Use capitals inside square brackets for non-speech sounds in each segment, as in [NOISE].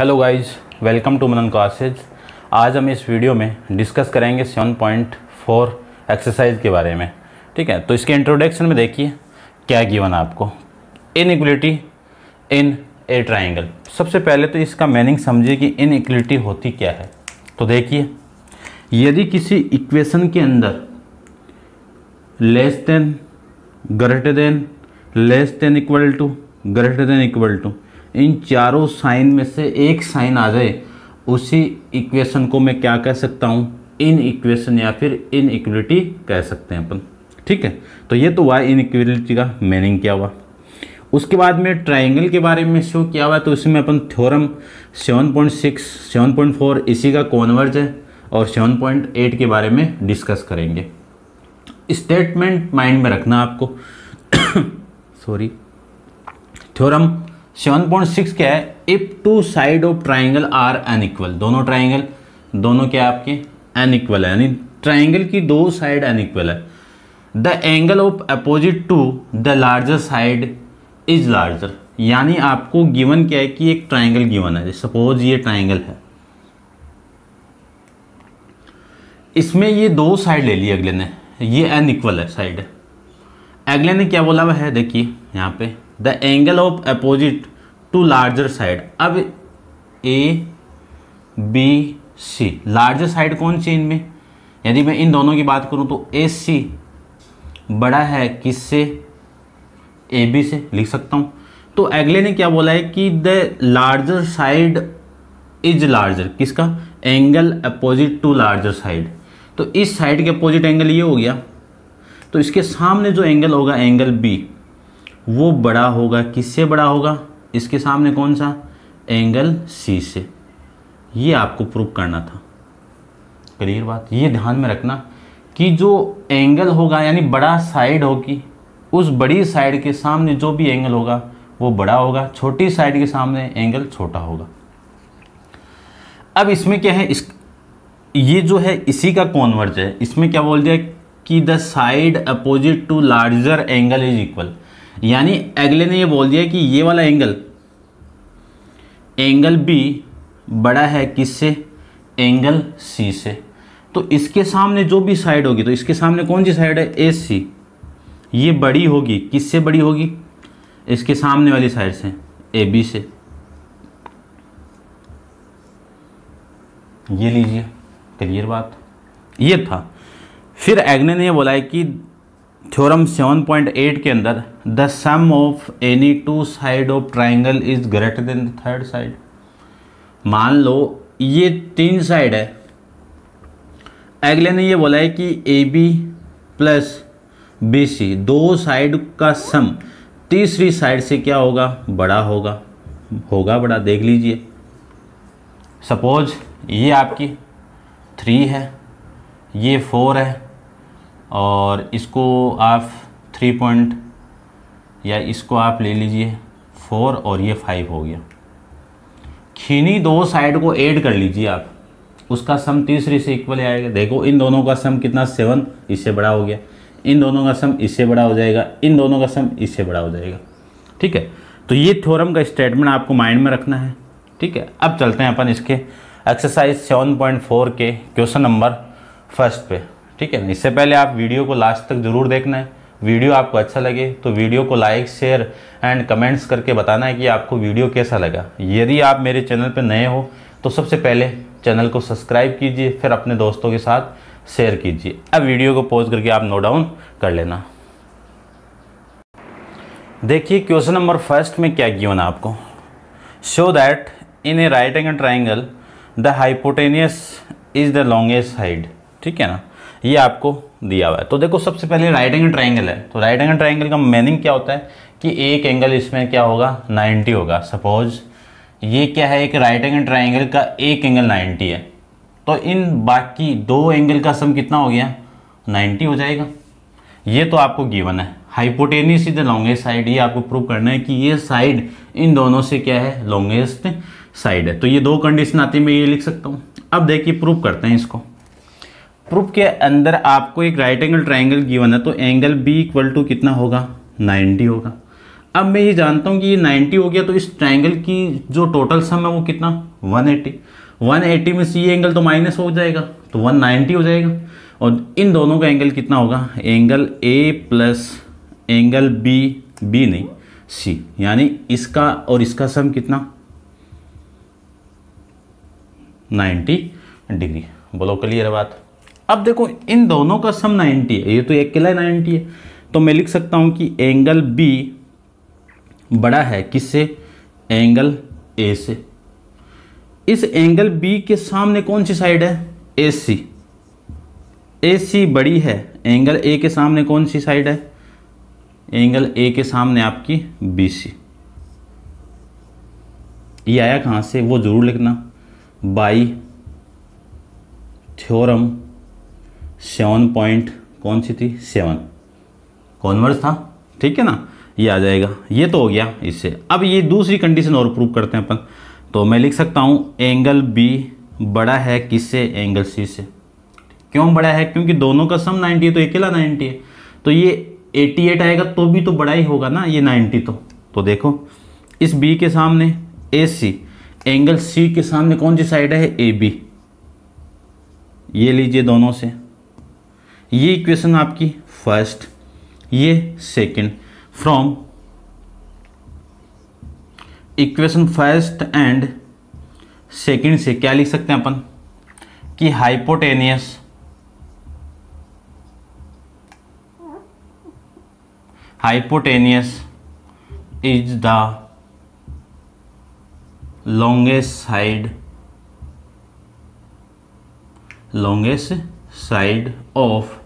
hello guys welcome to Manan classes आज हम इस वीडियो में डिस्कस करेंगे सेवन पॉइंट फोर एक्सरसाइज के बारे में ठीक है तो इसके इंट्रोडक्शन में देखिए क्या गिवन आपको इन इक्वलिटी इन ए ट्राइंगल सबसे पहले तो इसका मीनिंग समझिए कि इन इक्वलिटी होती क्या है तो देखिए यदि किसी इक्वेशन के अंदर less than greater than less than equal to greater than equal to इन चारों साइन में से एक साइन आ जाए उसी इक्वेशन को मैं क्या कह सकता हूँ इन इक्वेशन या फिर इन इक्वलिटी कह सकते हैं अपन ठीक है तो ये तो हुआ इन इक्वलिटी का मीनिंग क्या हुआ उसके बाद में ट्राइंगल के बारे में शो किया हुआ है तो इसमें अपन थ्योरम 7.6, 7.4 इसी का कॉन्वर्ज है और 7.8 के बारे में डिस्कस करेंगे स्टेटमेंट माइंड में रखना आपको sorry [COUGHS] theorem seven point six क्या है if two side of triangle are unequal दोनों ट्राइंगल दोनों क्या आपके एन इक्वल है यानी ट्राइंगल की दो साइड एन इक्वल है the angle of opposite to the larger side is larger यानी आपको गिवन क्या है कि एक ट्राइंगल गिवन है सपोज ये ट्राइंगल है इसमें ये दो साइड ले ली अगले ने ये एन इक्वल है साइड अगले ने क्या बोला हुआ है देखिए यहाँ पे the angle of opposite to larger side अब A B C larger side कौन सी इनमें यदि मैं इन दोनों की बात करूं तो ए सी बड़ा है किससे ए बी से लिख सकता हूं तो अगले ने क्या बोला है कि the larger side is larger किसका angle opposite to larger side तो इस साइड के अपोजिट एंगल ये हो गया तो इसके सामने जो एंगल होगा एंगल बी वो बड़ा होगा किससे बड़ा होगा इसके सामने कौन सा एंगल सी से ये आपको प्रूव करना था क्लियर बात ये ध्यान में रखना कि जो एंगल होगा यानी बड़ा साइड होगी उस बड़ी साइड के सामने जो भी एंगल होगा वो बड़ा होगा छोटी साइड के सामने एंगल छोटा होगा अब इसमें क्या है इस ये जो है इसी का कॉन्वर्ज है इसमें क्या बोल दिया कि the side opposite to larger angle is equal यानी अगले ने ये बोल दिया कि ये वाला एंगल एंगल बी बड़ा है किससे एंगल सी से तो इसके सामने जो भी साइड होगी तो इसके सामने कौन सी साइड है ए सी ये बड़ी होगी किससे बड़ी होगी इसके सामने वाली साइड से ए बी से ये लीजिए क्लियर बात ये था फिर एग्ने ने बोला है कि थ्योरम 7.8 के अंदर the sum of any two side of triangle is greater than third side मान लो ये तीन साइड है अगले ने ये बोला है कि A B plus B C दो साइड का सम तीसरी साइड से क्या होगा बड़ा होगा होगा बड़ा देख लीजिए सपोज ये आपकी थ्री है ये फोर है और इसको आप थ्री पॉइंट या इसको आप ले लीजिए फोर और ये फाइव हो गया खीनी दो साइड को ऐड कर लीजिए आप उसका सम तीसरे से इक्वल आएगा देखो इन दोनों का सम कितना सेवन इससे बड़ा हो गया इन दोनों का सम इससे बड़ा हो जाएगा इन दोनों का सम इससे बड़ा हो जाएगा ठीक है तो ये थ्योरम का स्टेटमेंट आपको माइंड में रखना है ठीक है अब चलते हैं अपन इसके एक्सरसाइज सेवन पॉइंट फोर के क्वेश्चन नंबर फर्स्ट पे ठीक है इससे पहले आप वीडियो को लास्ट तक ज़रूर देखना है वीडियो आपको अच्छा लगे तो वीडियो को लाइक शेयर एंड कमेंट्स करके बताना है कि आपको वीडियो कैसा लगा यदि आप मेरे चैनल पर नए हो तो सबसे पहले चैनल को सब्सक्राइब कीजिए फिर अपने दोस्तों के साथ शेयर कीजिए अब वीडियो को पॉज करके आप नोट डाउन कर लेना देखिए क्वेश्चन नंबर फर्स्ट में क्या गिवन है आपको show that in a right angle triangle the hypotenuse is the longest side ठीक है ना ये आपको दिया हुआ है तो देखो सबसे पहले राइट एंगल ट्राइंगल है तो राइट एंगल ट्राइंगल का मीनिंग क्या होता है कि एक एंगल इसमें क्या होगा 90 होगा सपोज ये क्या है एक राइट एंगल ट्राइंगल का एक एंगल 90 है तो इन बाकी दो एंगल का सम कितना हो गया 90 हो जाएगा ये तो आपको गिवन है hypotenuse is the longest side ये आपको प्रूव करना है कि ये साइड इन दोनों से क्या है लॉन्गेस्ट साइड है तो ये दो कंडीशन आती है मैं ये लिख सकता हूँ अब देखिए प्रूव करते हैं इसको प्रूफ के अंदर आपको एक राइट एंगल ट्राइंगल गिवन है तो एंगल बी इक्वल टू कितना होगा 90 होगा अब मैं ये जानता हूँ कि ये 90 हो गया तो इस ट्राइंगल की जो टोटल सम है वो कितना 180 180 में सी एंगल तो माइनस हो जाएगा तो 190 हो जाएगा और इन दोनों का एंगल कितना होगा angle A plus angle B B नहीं सी यानी इसका और इसका सम कितना 90 डिग्री बोलो क्लियर बात अब देखो इन दोनों का सम 90 है ये तो एक किला 90 है तो मैं लिख सकता हूँ कि एंगल बी बड़ा है किससे एंगल ए से इस एंगल बी के सामने कौन सी साइड है ए सी ए सी बड़ी है एंगल ए के सामने कौन सी साइड है एंगल ए के सामने आपकी बी सी ये आया कहाँ से वो ज़रूर लिखना बाई थ्योरम सेवन पॉइंट कौन सी थी सेवन कॉन्वर्स था ठीक है ना ये आ जाएगा ये तो हो गया इससे अब ये दूसरी कंडीशन और प्रूव करते हैं अपन तो मैं लिख सकता हूँ एंगल बी बड़ा है किससे एंगल सी से क्यों बड़ा है क्योंकि दोनों का सम 90 है तो अकेला 90 है तो ये 88 आएगा तो भी तो बड़ा ही होगा ना ये 90 तो तो देखो इस बी के सामने ए सी एंगल सी के सामने कौन सी साइड है ए बी ये लीजिए दोनों से ये इक्वेशन आपकी फर्स्ट ये second from equation first and second से क्या लिख सकते हैं अपन कि hypotenuse hypotenuse is the longest side longest side of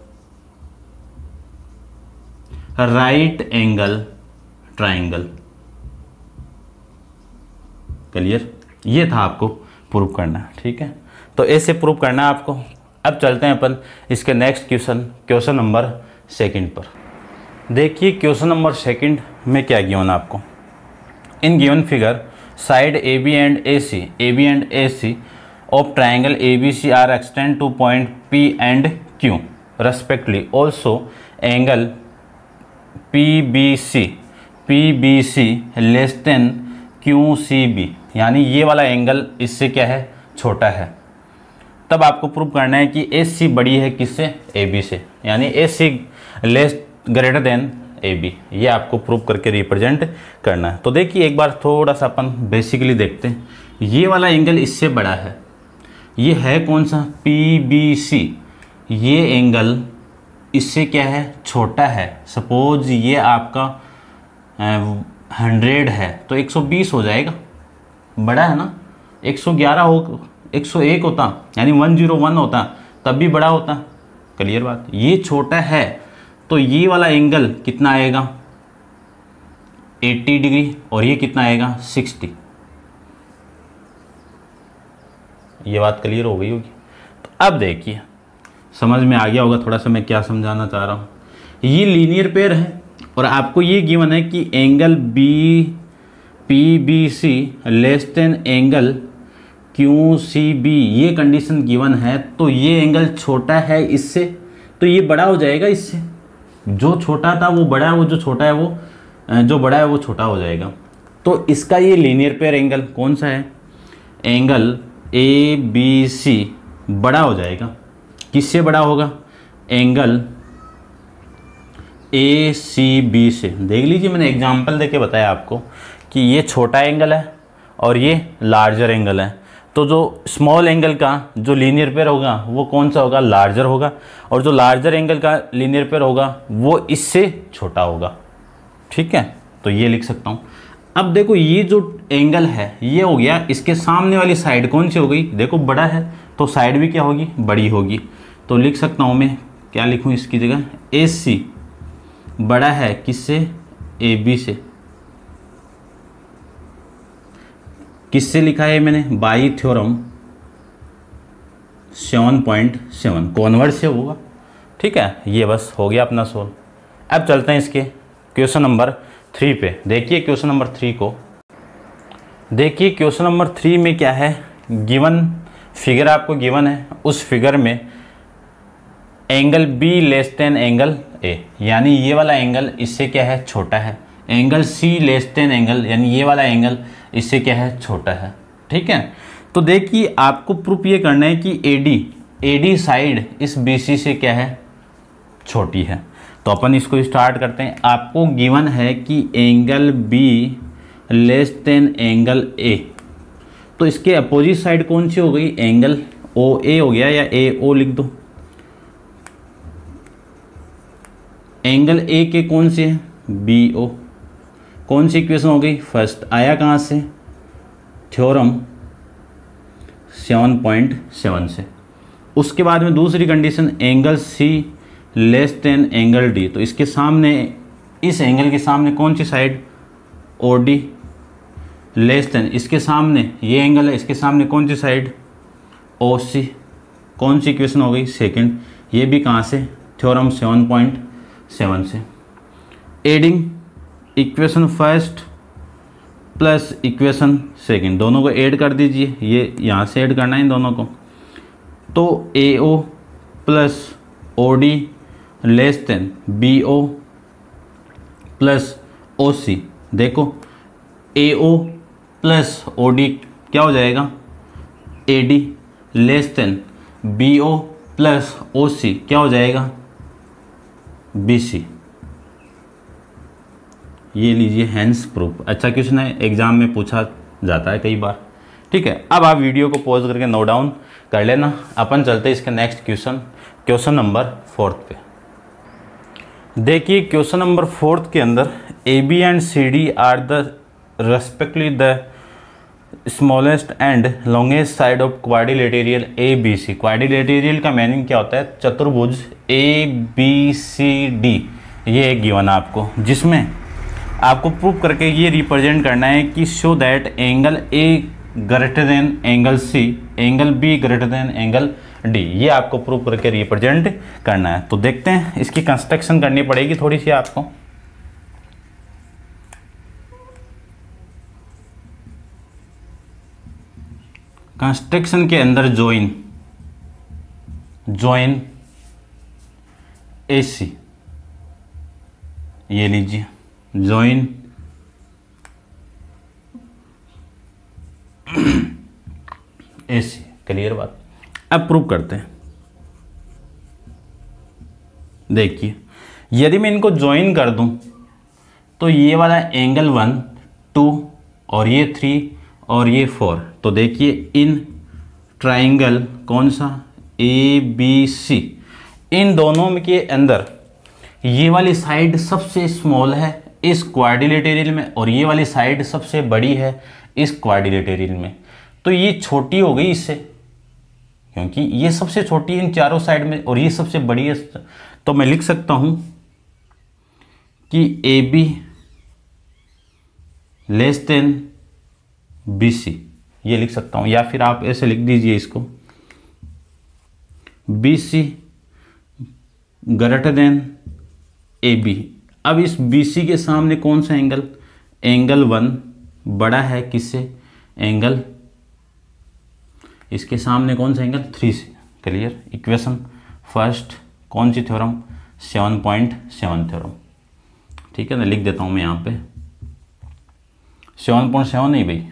right angle triangle clear ये था आपको प्रूव करना ठीक है तो ऐसे प्रूव करना है आपको अब चलते हैं अपन इसके next question question number second पर देखिए क्वेश्चन नंबर सेकंड में क्या गिवन आपको in given figure side A B and A C A B and A C of triangle A B C are extend to point P and Q respectively also angle P B C P B C less than Q C B यानी ये वाला angle इससे क्या है छोटा है तब आपको प्रूव करना है कि ए सी बड़ी है किससे ए बी से यानी A C less greater than A B ये आपको प्रूव करके रिप्रेजेंट करना है तो देखिए एक बार थोड़ा सा अपन बेसिकली देखते हैं ये वाला एंगल इससे बड़ा है ये है कौन सा पी बी सी ये एंगल इससे क्या है छोटा है सपोज ये आपका हंड्रेड है तो 120 हो जाएगा बड़ा है ना 111 हो 101 होता यानी 101 होता तब भी बड़ा होता क्लियर बात ये छोटा है तो ये वाला एंगल कितना आएगा 80 डिग्री और ये कितना आएगा 60 ये बात क्लियर हो गई होगी तो अब देखिए समझ में आ गया होगा थोड़ा सा मैं क्या समझाना चाह रहा हूँ ये लीनियर पेयर है और आपको ये गिवन है कि angle B P B C less than angle Q C B ये कंडीशन गिवन है तो ये एंगल छोटा है इससे तो ये बड़ा हो जाएगा इससे जो छोटा था वो बड़ा है वो जो छोटा है वो जो बड़ा है वो छोटा हो जाएगा तो इसका ये लीनियर पेयर एंगल कौन सा है एंगल ए बी सी बड़ा हो जाएगा किससे बड़ा होगा एंगल ए सी बी से देख लीजिए मैंने एग्जाम्पल देके बताया आपको कि ये छोटा एंगल है और ये लार्जर एंगल है तो जो स्मॉल एंगल का जो लीनियर पेयर होगा वो कौन सा होगा लार्जर होगा और जो लार्जर एंगल का लीनियर पेयर होगा वो इससे छोटा होगा ठीक है तो ये लिख सकता हूँ अब देखो ये जो एंगल है ये हो गया इसके सामने वाली साइड कौन सी हो गई देखो बड़ा है तो साइड भी क्या होगी बड़ी होगी तो लिख सकता हूँ मैं क्या लिखूँ इसकी जगह ए सी बड़ा है किससे ए बी से किससे लिखा है मैंने by theorem seven point seven converse से होगा ठीक है ये बस हो गया अपना सोल अब चलते हैं इसके क्वेश्चन नंबर थ्री पे देखिए क्वेश्चन नंबर थ्री को देखिए क्वेश्चन नंबर थ्री में क्या है गिवन फिगर आपको गिवन है उस फिगर में angle B less than angle A यानी ये वाला एंगल इससे क्या है छोटा है angle C less than angle यानी ये वाला एंगल इससे क्या है छोटा है ठीक है तो देखिए आपको प्रूफ ये करना है कि A D A D side इस बी सी से क्या है छोटी है तो अपन इसको स्टार्ट करते हैं आपको गिवन है कि angle B less than angle A तो इसके अपोजिट साइड कौन सी हो गई एंगल ओ ए हो गया या ए ओ लिख दो एंगल ए के कौन से हैं बी ओ कौन सी इक्वेशन हो गई फर्स्ट आया कहाँ से थ्योरम 7.7 से उसके बाद में दूसरी condition angle C less than angle D तो इसके सामने इस एंगल के सामने कौन सी side O D less than इसके सामने ये एंगल है इसके सामने कौन सी साइड ओ सी कौन सी इक्वेशन हो गई सेकंड ये भी कहाँ से थ्योरम सेवन पॉइंट सेवन से adding equation first plus equation second दोनों को ऐड कर दीजिए ये यहाँ से ऐड करना है इन दोनों को तो A O plus O D less than B O plus O C देखो A O plus O D क्या हो जाएगा A D less than B O plus O C क्या हो जाएगा बीसी ये लीजिए हैंस प्रूफ अच्छा क्वेश्चन है एग्जाम में पूछा जाता है कई बार ठीक है अब आप वीडियो को पॉज करके नोट डाउन कर लेना अपन चलते इसके next question question number fourth पे देखिए क्वेश्चन नंबर फोर्थ के अंदर A B and C D are the respectively the smallest and longest side of quadrilateral A B C quadrilateral का मीनिंग क्या होता है चतुर्भुज ए बी सी डी ये एक गिवन है आपको जिसमें आपको प्रूव करके ये रिप्रेजेंट करना है कि show that angle A greater than angle C angle B greater than angle D ये आपको प्रूव करके रिप्रेजेंट करना है तो देखते हैं इसकी कंस्ट्रक्शन करनी पड़ेगी थोड़ी सी आपको कंस्ट्रक्शन के अंदर ज्वाइन ज्वाइन एसी ये लीजिए ज्वाइन एसी क्लियर बात अब प्रूव करते हैं देखिए यदि मैं इनको ज्वाइन कर दूं तो ये वाला एंगल वन टू और ये थ्री और ये फोर तो देखिए इन ट्राइंगल कौन सा ए बी सी इन दोनों के अंदर ये वाली साइड सबसे स्मॉल है इस क्वारिलेटेरियल में और ये वाली साइड सबसे बड़ी है इस क्वारिलेटेरियल में तो ये छोटी हो गई इससे क्योंकि ये सबसे छोटी है इन चारों साइड में और ये सबसे बड़ी है तो मैं लिख सकता हूँ कि A B less than B C ये लिख सकता हूँ या फिर आप ऐसे लिख दीजिए इसको B C greater than A B अब इस बी सी के सामने कौन सा एंगल एंगल वन बड़ा है किससे एंगल इसके सामने कौन सा एंगल थ्री से क्लियर इक्वेशन फर्स्ट कौन सी theorem seven point seven theorem ठीक है ना लिख देता हूँ मैं यहाँ पे सेवन पॉइंट सेवन नहीं भाई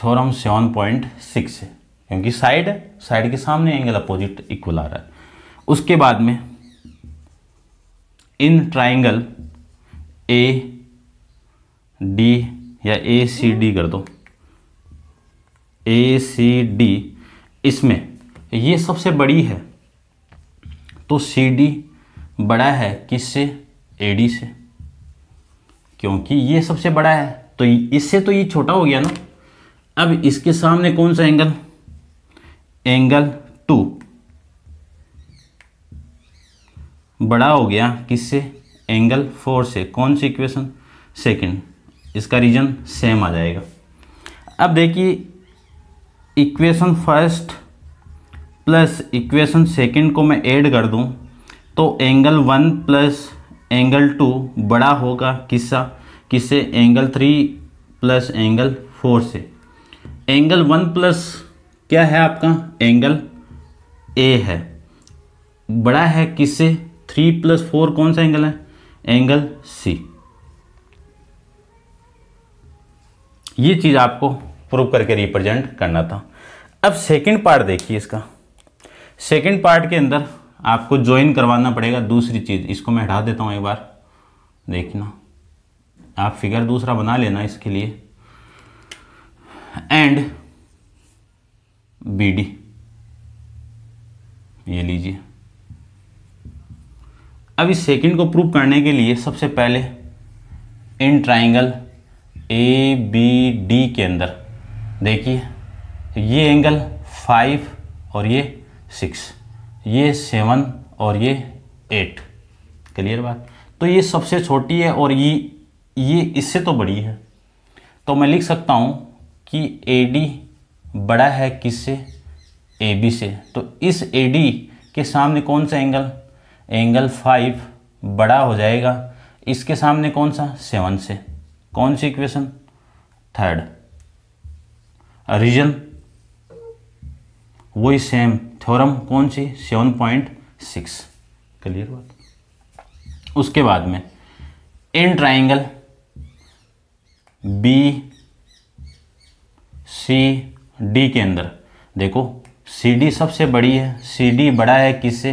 थ्योरम सेवन पॉइंट सिक्स है क्योंकि साइड साइड के सामने एंगल अपोजिट इक्वल आ रहा है उसके बाद में इन ट्राइंगल ए डी या ए सी डी कर दो ए सी डी इसमें ये सबसे बड़ी है तो सी डी बड़ा है किससे ए डी से क्योंकि ये सबसे बड़ा है तो इससे तो ये छोटा हो गया ना अब इसके सामने कौन सा एंगल एंगल टू बड़ा हो गया किससे एंगल फोर से कौन सी इक्वेशन सेकंड इसका रीजन सेम आ जाएगा अब देखिए equation first plus equation second को मैं ऐड कर दूं तो angle one plus angle two बड़ा होगा किस्सा किससे angle three plus angle four से एंगल वन प्लस क्या है आपका एंगल ए है बड़ा है किससे थ्री प्लस फोर कौन सा एंगल है एंगल सी ये चीज़ आपको प्रूव करके रिप्रेजेंट करना था अब सेकंड पार्ट देखिए इसका सेकंड पार्ट के अंदर आपको ज्वाइन करवाना पड़ेगा दूसरी चीज़ इसको मैं हटा देता हूँ एक बार देखना आप फिगर दूसरा बना लेना इसके लिए एंड बी डी ये लीजिए अब इस सेकंड को प्रूव करने के लिए सबसे पहले in triangle A B D के अंदर देखिए ये एंगल फाइव और ये सिक्स ये सेवन और ये एट क्लियर बात तो ये सबसे छोटी है और ये ये इससे तो बड़ी है तो मैं लिख सकता हूँ कि ए डी बड़ा है किससे ए बी से तो इस ए डी के सामने कौन सा एंगल एंगल फाइव बड़ा हो जाएगा इसके सामने कौन सा सेवन से कौन सी इक्वेशन थर्ड रीजन वही सेम थ्योरम कौन सी सेवन पॉइंट सिक्स क्लियर बात उसके बाद में in triangle B C D के अंदर देखो सी डी सबसे बड़ी है सी डी बड़ा है किससे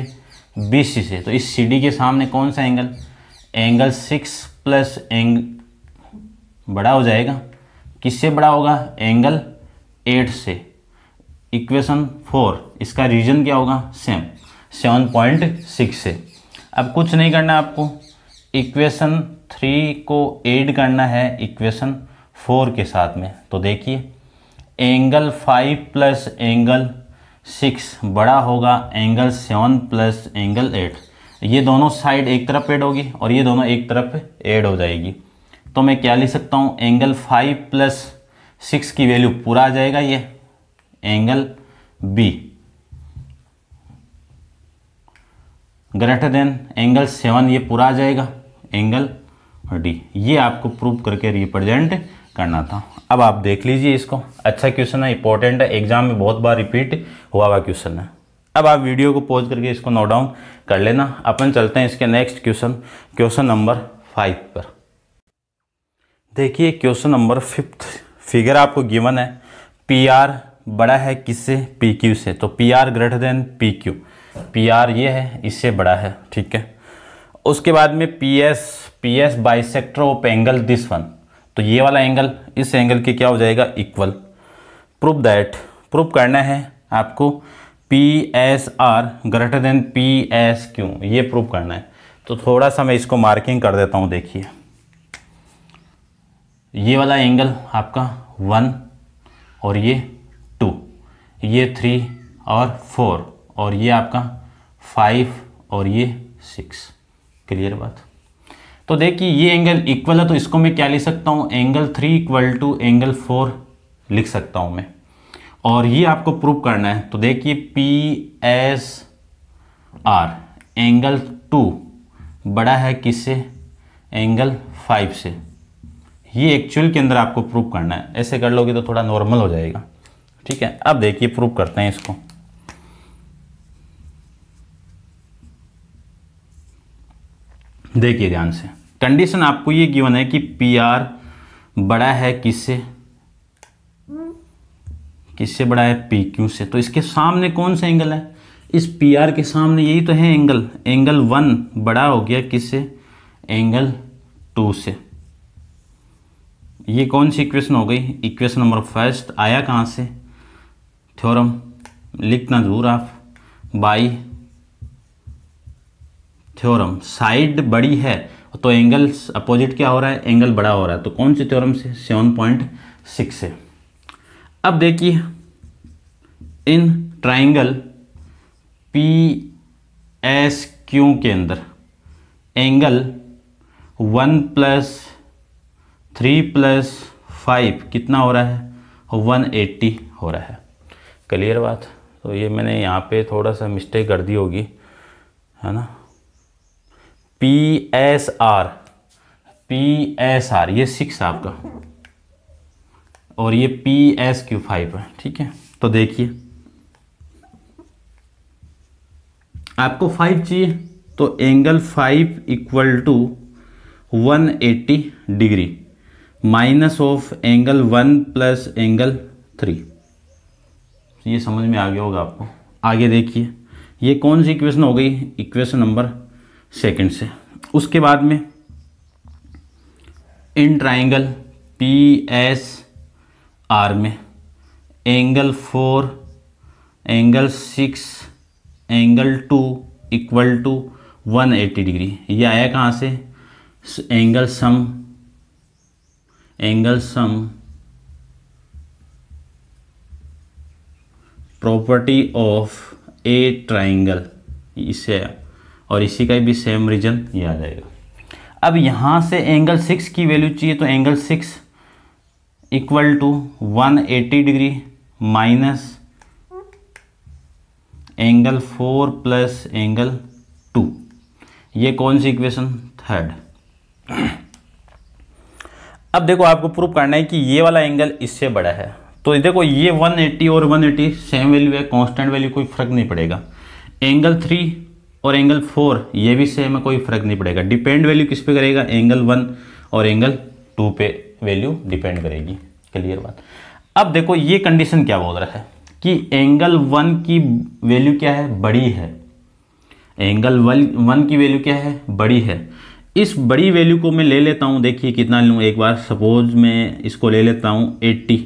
बी सी से तो इस सी डी के सामने कौन सा angle angle six plus angle बड़ा हो जाएगा किससे बड़ा होगा एंगल एट से इक्वेशन फोर इसका रीजन क्या होगा सेम सेवन पॉइंट सिक्स से अब कुछ नहीं करना आपको इक्वेशन थ्री को एड करना है इक्वेशन फोर के साथ में तो देखिए angle five plus angle six बड़ा होगा angle seven plus angle eight ये दोनों साइड एक तरफ ऐड होगी और ये दोनों एक तरफ ऐड हो जाएगी तो मैं क्या लिख सकता हूँ एंगल फाइव प्लस सिक्स की वैल्यू पूरा आ जाएगा ये angle B greater than angle seven ये पूरा आ जाएगा एंगल डी ये आपको प्रूव करके रिप्रेजेंट करना था अब आप देख लीजिए इसको अच्छा क्वेश्चन है इंपॉर्टेंट है एग्जाम में बहुत बार रिपीट हुआ हुआ क्वेश्चन है अब आप वीडियो को पॉज करके इसको नोट डाउन कर लेना अपन चलते हैं इसके next question question number five पर देखिए क्वेश्चन नंबर फिफ्थ फिगर आपको गिवन है पी आर बड़ा है किससे पी क्यू से तो P R greater than P Q P R ये है इससे बड़ा है ठीक है उसके बाद में P S P S bisector of angle this one तो ये वाला एंगल इस एंगल के क्या हो जाएगा इक्वल प्रूफ दैट प्रूफ करना है आपको P S R greater than P S Q ये प्रूफ करना है तो थोड़ा सा मैं इसको मार्किंग कर देता हूँ देखिए ये वाला एंगल आपका वन और ये टू ये थ्री और फोर और ये आपका फाइव और ये सिक्स क्लियर बात तो देखिए ये एंगल इक्वल है तो इसको मैं क्या लिख सकता हूँ angle three equal to angle four लिख सकता हूँ मैं और ये आपको प्रूव करना है तो देखिए P S R angle two बड़ा है किससे एंगल फाइव से ये एक्चुअल के अंदर आपको प्रूव करना है ऐसे कर लोगे तो थोड़ा नॉर्मल हो जाएगा ठीक है अब देखिए प्रूव करते हैं इसको देखिए ध्यान से कंडीशन आपको ये गिवन है कि पी आर बड़ा है किससे किससे बड़ा है पी क्यू से तो इसके सामने कौन सा एंगल है इस पी आर के सामने यही तो है एंगल एंगल वन बड़ा हो गया किससे एंगल टू से ये कौन सी इक्वेशन हो गई इक्वेशन नंबर फर्स्ट आया कहाँ से थ्योरम लिखना जरूर आप बाई थ्योरम साइड बड़ी है तो एंगल अपोजिट क्या हो रहा है एंगल बड़ा हो रहा है तो कौन सी थ्योरम से सेवन पॉइंट सिक्स से अब देखिए in triangle P S Q के अंदर angle one plus three plus five कितना हो रहा है वन एट्टी हो रहा है क्लियर बात तो ये मैंने यहाँ पे थोड़ा सा मिस्टेक कर दी होगी है ना P S R P S R ये सिक्स है आपका और ये पी एस क्यू फाइव है ठीक है तो देखिए आपको फाइव चाहिए तो angle five equal to one eighty degree minus of angle one plus angle three ये समझ में आ गया होगा आपको आगे देखिए ये कौन सी इक्वेशन हो गई इक्वेशन नंबर सेकेंड से उसके बाद में in triangle P S R में angle four angle six angle two equal to one eighty degree ये आया कहाँ से angle sum angle sum property of a triangle इसे आया और इसी का भी सेम रीजन ये आ जाएगा अब यहाँ से एंगल सिक्स की वैल्यू चाहिए तो angle six equal to one eighty degree minus angle four plus angle two ये कौन सी इक्वेशन थर्ड अब देखो आपको प्रूव करना है कि ये वाला एंगल इससे बड़ा है तो देखो ये 180 और 180 सेम वैल्यू है कांस्टेंट वैल्यू कोई फर्क नहीं पड़ेगा एंगल थ्री और एंगल फोर ये भी सेम है कोई फर्क नहीं पड़ेगा डिपेंड वैल्यू किस पे करेगा एंगल वन और एंगल टू पे वैल्यू डिपेंड करेगी क्लियर बात अब देखो ये कंडीशन क्या बोल रहा है कि एंगल वन की वैल्यू क्या है बड़ी है एंगल वन वन की वैल्यू क्या है बड़ी है इस बड़ी वैल्यू को मैं ले लेता हूं देखिए कितना लूँ एक बार सपोज मैं इसको ले लेता हूं 80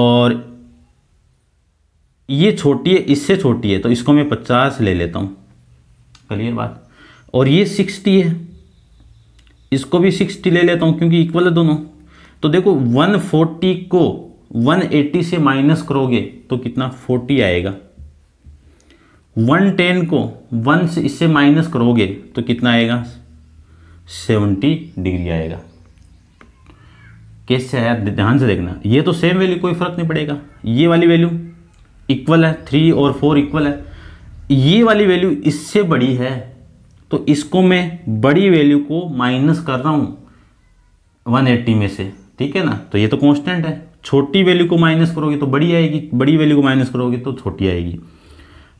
और ये छोटी है इससे छोटी है तो इसको मैं पचास ले लेता हूँ क्लियर बात और ये सिक्सटी है इसको भी सिक्सटी ले लेता हूँ क्योंकि इक्वल है दोनों तो देखो वन फोर्टी को वन एटी से माइनस करोगे तो कितना फोर्टी आएगा वन टेन को वन से इससे माइनस करोगे तो कितना आएगा सेवेंटी डिग्री आएगा कैसे आया ध्यान से देखना ये तो सेम वैल्यू कोई फर्क नहीं पड़ेगा ये वाली वैल्यू इक्वल है थ्री और फोर इक्वल है ये वाली वैल्यू इससे बड़ी है तो इसको मैं बड़ी वैल्यू को माइनस कर रहा हूँ 180 में से ठीक है ना तो ये तो कांस्टेंट है छोटी वैल्यू को माइनस करोगे तो बड़ी आएगी बड़ी वैल्यू को माइनस करोगे तो छोटी आएगी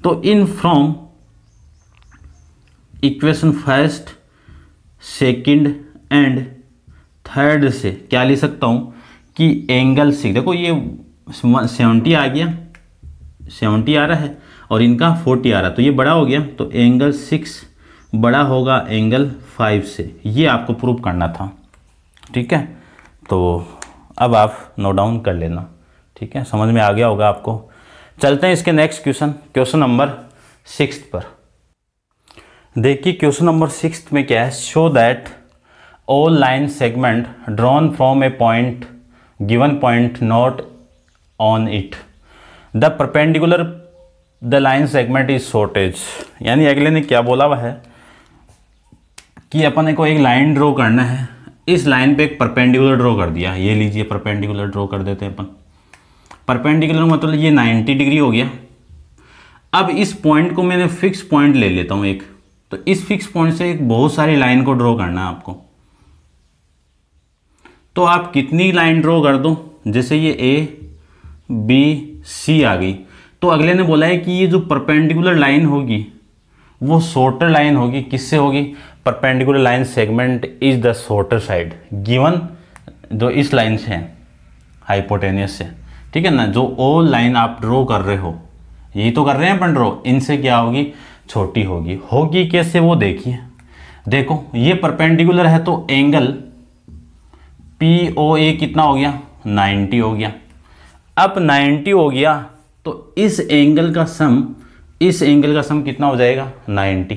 तो इन from equation first second and third से क्या ले सकता हूँ कि एंगल सिक्स देखो ये सेवेंटी आ गया सेवेंटी आ रहा है और इनका फोर्टी आ रहा है तो ये बड़ा हो गया तो एंगल सिक्स बड़ा होगा एंगल फाइव से ये आपको प्रूव करना था ठीक है तो अब आप नोट डाउन कर लेना ठीक है समझ में आ गया होगा आपको चलते हैं इसके next question question number six पर देखिए क्वेश्चन नंबर सिक्स में क्या है show that all line segment drawn from a point given point not on it the perpendicular the line segment is shortest यानी अगले ने क्या बोला हुआ है कि अपने को एक लाइन ड्रॉ करना है इस लाइन पे एक परपेंडिकुलर ड्रॉ कर दिया ये लीजिए परपेंडिकुलर ड्रॉ कर देते हैं अपन परपेंडिकुलर मतलब ये 90 डिग्री हो गया अब इस पॉइंट को मैंने फिक्स पॉइंट ले लेता हूँ एक तो इस फिक्स पॉइंट से एक बहुत सारी लाइन को ड्रॉ करना है आपको तो आप कितनी लाइन ड्रॉ कर दो जैसे ये ए बी सी आ गई तो अगले ने बोला है कि ये जो परपेंडिकुलर लाइन होगी वो शॉर्टर लाइन होगी किससे होगी perpendicular line segment is the shorter side given जो इस लाइन से है हाइपोटेनियस से ठीक है ना जो ओ लाइन आप ड्रॉ कर रहे हो ये तो कर रहे हैं अपन ड्रॉ इनसे क्या होगी छोटी होगी होगी कैसे वो देखिए देखो ये परपेंडिकुलर है तो एंगल पी ओ ए कितना हो गया 90 हो गया अब 90 हो गया तो इस एंगल का सम इस एंगल का सम कितना हो जाएगा 90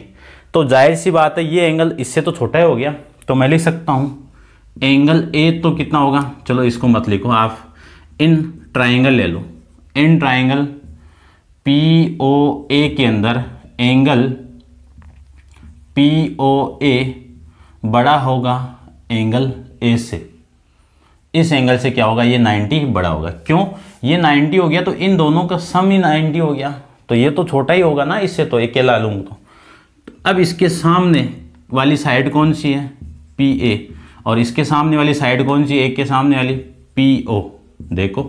तो जाहिर सी बात है ये एंगल इससे तो छोटा ही हो गया तो मैं लिख सकता हूँ एंगल ए तो कितना होगा चलो इसको मत लिखो आप इन ट्राइंगल ले लो इन ट्राइंगल पी ओ ए के अंदर एंगल पी ओ ए बड़ा होगा एंगल ए से इस एंगल से क्या होगा ये 90 बड़ा होगा क्यों ये 90 हो गया तो इन दोनों का सम ही 90 हो गया तो ये तो छोटा ही होगा ना इससे तो अकेला लूँ तो।, अब इसके सामने वाली साइड कौन सी है पी ए और इसके सामने वाली साइड कौन सी ए के सामने वाली पी ओ देखो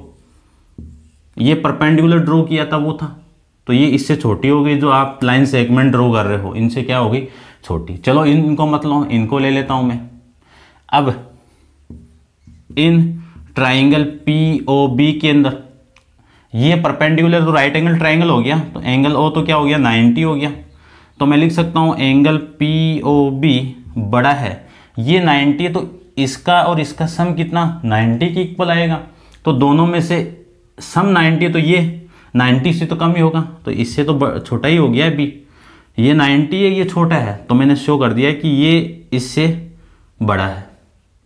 ये परपेंडिकुलर ड्रॉ किया था वो था तो ये इससे छोटी हो गई जो आप लाइन सेगमेंट ड्रॉ कर रहे हो इनसे क्या हो गई छोटी चलो इनको मत लो इनको ले लेता हूँ मैं अब in triangle P O B के अंदर ये परपेंडिकुलर तो राइट एंगल ट्राइंगल हो गया तो एंगल ओ तो क्या हो गया 90 हो गया तो मैं लिख सकता हूँ एंगल पी ओ बी बड़ा है ये 90 है तो इसका और इसका सम कितना 90 के इक्वल आएगा तो दोनों में से सम 90 तो ये 90 से तो कम ही होगा तो इससे तो छोटा ही हो गया है बी ये 90 है ये छोटा है तो मैंने शो कर दिया कि ये इससे बड़ा है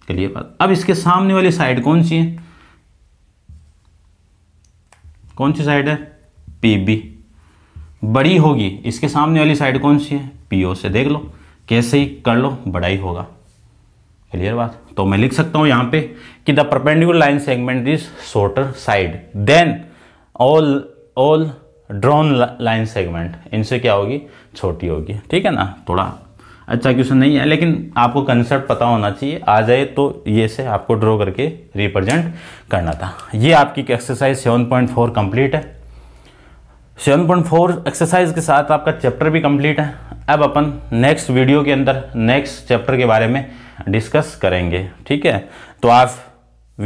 क्लियर बात अब इसके सामने वाली साइड कौन सी है कौन सी साइड है पी बी बड़ी होगी इसके सामने वाली साइड कौन सी है पी ओ से देख लो कैसे ही कर लो बड़ा ही होगा क्लियर बात तो मैं लिख सकता हूँ यहाँ पे कि the perpendicular line segment is shorter side then all all drawn line segment इनसे क्या होगी छोटी होगी ठीक है ना थोड़ा अच्छा क्वेश्चन नहीं है लेकिन आपको कंसेप्ट पता होना चाहिए आ जाए तो ये से आपको ड्रॉ करके रिप्रेजेंट करना था ये आपकी एक्सरसाइज 7.4 कंप्लीट है 7.4 एक्सरसाइज के साथ आपका चैप्टर भी कंप्लीट है अब अपन नेक्स्ट वीडियो के अंदर नेक्स्ट चैप्टर के बारे में डिस्कस करेंगे ठीक है तो आप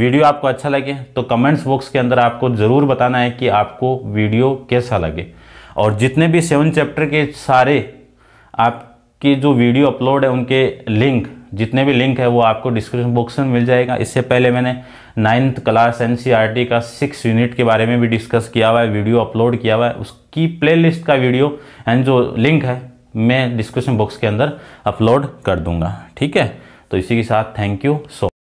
वीडियो आपको अच्छा लगे तो कमेंट्स बॉक्स के अंदर आपको ज़रूर बताना है कि आपको वीडियो कैसा लगे और जितने भी सेवन चैप्टर के सारे आप कि जो वीडियो अपलोड है उनके लिंक जितने भी लिंक है वो आपको डिस्क्रिप्शन बॉक्स में मिल जाएगा इससे पहले मैंने नाइन्थ क्लास एन का सिक्स यूनिट के बारे में भी डिस्कस किया हुआ है वीडियो अपलोड किया हुआ है उसकी प्लेलिस्ट का वीडियो एंड जो लिंक है मैं डिस्क्रिप्शन बॉक्स के अंदर अपलोड कर दूंगा ठीक है तो इसी के साथ थैंक यू सो